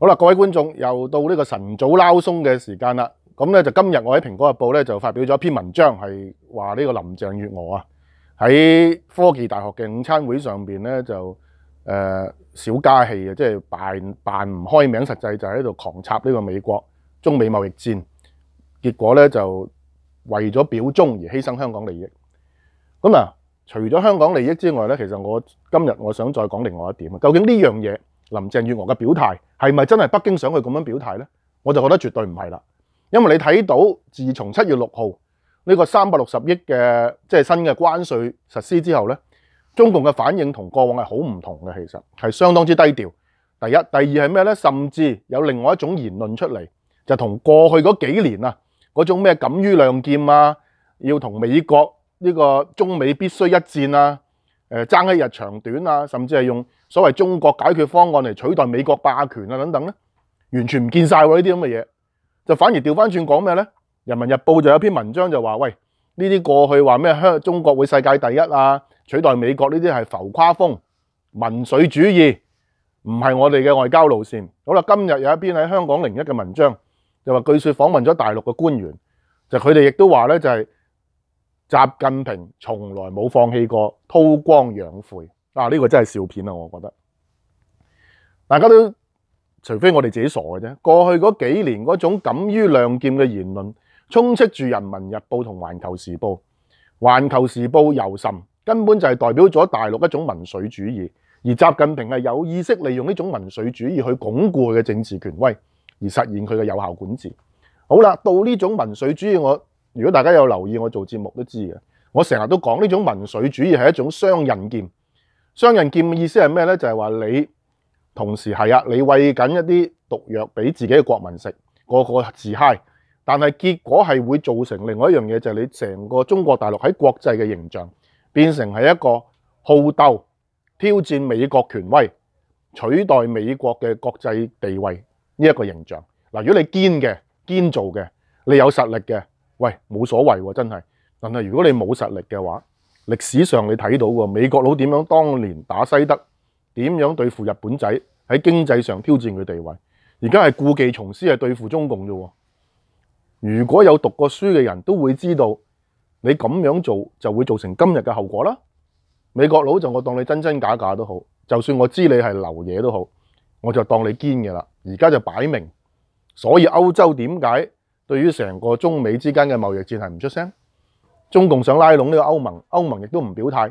好啦，各位观众，又到呢个晨早捞松嘅时间啦。咁呢就今日我喺苹果日报呢就发表咗一篇文章，系话呢个林郑月娥啊喺科技大学嘅午餐会上边呢就诶小加戏啊，即系扮扮唔开名，实际就喺度狂插呢个美国中美贸易战，结果呢就为咗表忠而牺牲香港利益。咁啊，除咗香港利益之外呢其实我今日我想再讲另外一点，究竟呢样嘢？林鄭月娥嘅表態係咪真係北京想佢咁樣表態呢我就覺得絕對唔係啦，因為你睇到，自從七月六號呢個三百六十億嘅即係新嘅關稅實施之後呢中共嘅反應同過往係好唔同嘅，其實係相當之低調。第一、第二係咩呢甚至有另外一種言論出嚟，就同過去嗰幾年啊嗰種咩敢於亮劍啊，要同美國呢個中美必須一戰啊。爭一日長短啊，甚至係用所謂中國解決方案嚟取代美國霸權啊，等等呢完全唔見晒喎呢啲咁嘅嘢，就反而調翻轉講咩呢人民日報就有篇文章就話：，喂，呢啲過去話咩香中國會世界第一啊，取代美國呢啲係浮誇風、民粹主義，唔係我哋嘅外交路線。好啦，今日有一篇喺香港零一嘅文章，就話據說訪問咗大陸嘅官員，就佢哋亦都話呢就係。习近平从来冇放弃过韬光养晦啊！呢个真系笑片啊我觉得大家都除非我哋自己傻嘅啫。过去嗰几年嗰种敢于亮剑嘅言论，充斥住《人民日报》同《环球时报》。《环球时报》又甚，根本就系代表咗大陆一种民粹主义，而习近平系有意识利用呢种民粹主义去巩固佢嘅政治权威，而实现佢嘅有效管治。好啦，到呢种民粹主义我。如果大家有留意，我做節目都知嘅。我成日都講呢種民粹主義係一種雙刃劍。雙刃劍嘅意思係咩咧？就係話你同時係啊，你喂緊一啲毒藥俾自己嘅國民食，個個自嗨。但係結果係會造成另外一樣嘢，就係你成個中國大陸喺國際嘅形象變成係一個好鬥、挑戰美國權威、取代美國嘅國際地位呢一個形象嗱。如果你堅嘅、堅做嘅，你有實力嘅。喂，冇所謂喎，真係。但係如果你冇實力嘅話，歷史上你睇到喎，美國佬點樣當年打西德，點樣對付日本仔喺經濟上挑戰佢地位，而家係故技重施係對付中共啫。如果有讀過書嘅人都會知道，你咁樣做就會造成今日嘅後果啦。美國佬就我當你真真假假都好，就算我知你係流嘢都好，我就當你堅嘅啦。而家就擺明，所以歐洲點解？对于成个中美之间嘅贸易战系唔出声，中共想拉拢呢個欧盟，欧盟亦都唔表态，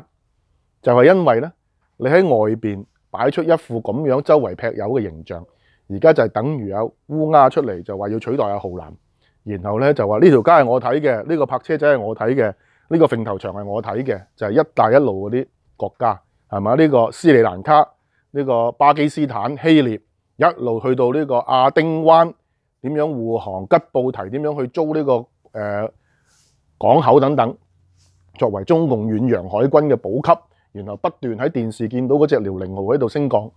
就係因为呢，你喺外边摆出一副噉样周围劈友嘅形象，而家就係等于有乌鸦出嚟就话要取代阿浩南，然后呢就话呢条街系我睇嘅，呢个泊车仔系我睇嘅，呢个揈球墙系我睇嘅，就系一带一路嗰啲国家系嘛？呢个斯里兰卡、呢个巴基斯坦、希腊一路去到呢个亚丁湾。点样护航？吉布提点样去租呢个诶港口等等，作为中共远洋海军嘅补给，然后不断喺电视见到嗰只辽宁号喺度升降，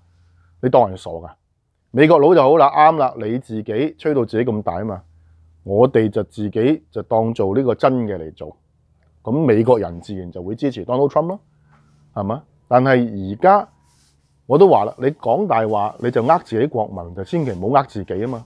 你当人傻噶？美国佬就好啦，啱啦，你自己吹到自己咁大啊嘛，我哋就自己就当做呢个真嘅嚟做，咁美国人自然就会支持 Donald Trump 咯，系嘛？但系而家我都话啦，你讲大话你就呃自己国民，就千祈唔好呃自己啊嘛。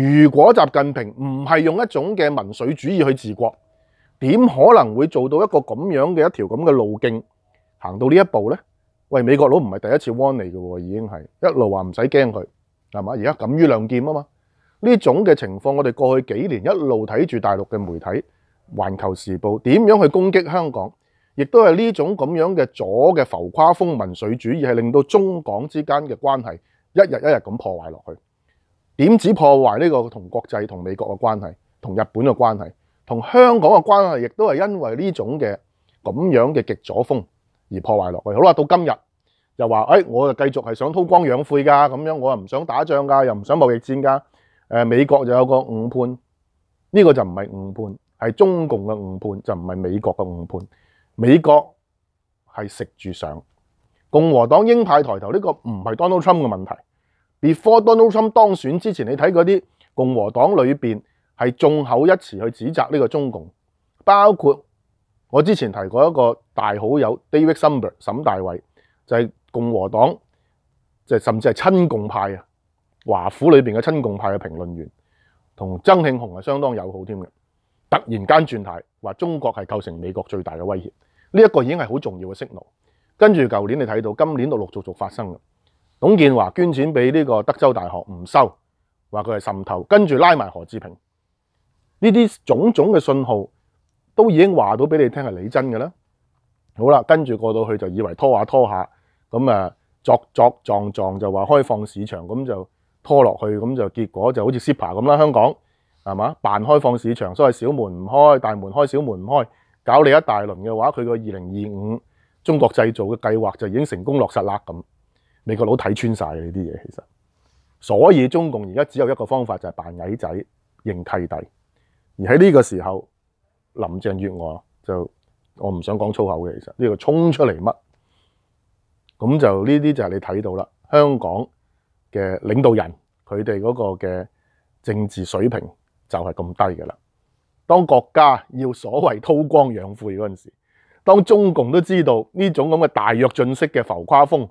如果習近平唔係用一種嘅民粹主義去治國，點可能會做到一個咁樣嘅一條咁嘅路徑行到呢一步呢喂，美國佬唔係第一次 warn 你嘅，已經係一路話唔使驚佢係嘛？而家敢於亮劍啊嘛！呢種嘅情況，我哋過去幾年一路睇住大陸嘅媒體《環球時報》點樣去攻擊香港，亦都係呢種咁樣嘅左嘅浮誇風民粹主義，係令到中港之間嘅關係一日一日咁破壞落去。點止破壞呢個同國際、同美國嘅關係、同日本嘅關係、同香港嘅關係，亦都係因為呢種嘅咁樣嘅極左風而破壞落去。好啦，到今日又話：，誒，我就繼續係想偷光養晦㗎，咁樣我又唔想打仗㗎，又唔想貿易戰㗎。誒，美國就有個誤判，呢個就唔係誤判，係中共嘅誤判，就唔係美國嘅誤判。美國係食住想共和黨鷹派抬頭，呢個唔係 Donald Trump 嘅問題。before Donald Trump 當選之前，你睇嗰啲共和黨裏面係眾口一詞去指責呢個中共，包括我之前提過一個大好友 David Sumber 沈大偉，就係共和黨，就甚至係親共派啊，華府裏面嘅親共派嘅評論員，同曾慶紅係相當友好添嘅，突然間轉態話中國係構成美國最大嘅威脅，呢一個已經係好重要嘅色怒，跟住舊年你睇到，今年都陸續續發生嘅。董建华捐钱俾呢个德州大学唔收，话佢系渗透，跟住拉埋何志平，呢啲种种嘅信号都已经话到俾你听系理真嘅啦。好啦，跟住过到去就以为拖下拖下，咁啊作作撞撞就话开放市场，咁就拖落去，咁就结果就好似 s i p a 咁啦。香港系嘛，扮开放市场，所謂小门唔开，大门开，小门唔开，搞你一大轮嘅话，佢个二零二五中国制造嘅计划就已经成功落实啦咁。美國佬睇穿晒呢啲嘢其實，所以中共而家只有一個方法，就係扮矮仔、認契弟。而喺呢個時候，林鄭月娥就我唔想講粗口嘅，其實呢個衝出嚟乜，咁就呢啲就係你睇到啦。香港嘅領導人佢哋嗰個嘅政治水平就係咁低嘅啦。當國家要所謂偷光養晦嗰陣時，當中共都知道呢種咁嘅大躍進式嘅浮誇風。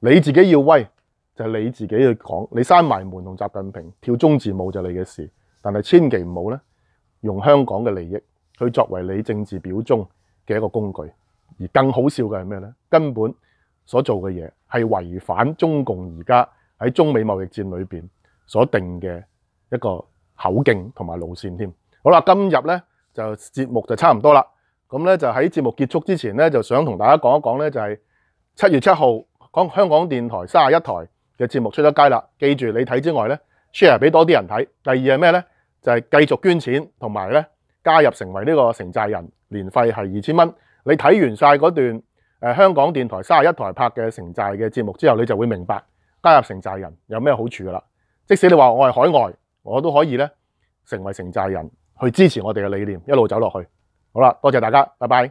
你自己要威就系你自己去讲，你闩埋门同习近平跳中字舞就你嘅事，但系千祈唔好咧用香港嘅利益去作为你政治表忠嘅一个工具，而更好笑嘅系咩咧？根本所做嘅嘢系违反中共而家喺中美贸易战里边所定嘅一个口径同埋路线添。好啦，今日咧就节目就差唔多啦，咁咧就喺节目结束之前咧就想同大家讲一讲咧就系七月七号。香港电台三十一台嘅节目出咗街啦，记住你睇之外呢 s h a r e 俾多啲人睇。第二系咩呢就系继续捐钱，同埋呢加入成为呢个城寨人，年费系二千蚊。你睇完晒嗰段诶香港电台三十一台拍嘅城寨嘅节目之后，你就会明白加入城寨人有咩好处噶啦。即使你话我系海外，我都可以呢成为城寨人去支持我哋嘅理念，一路走落去。好啦，多谢大家，拜拜。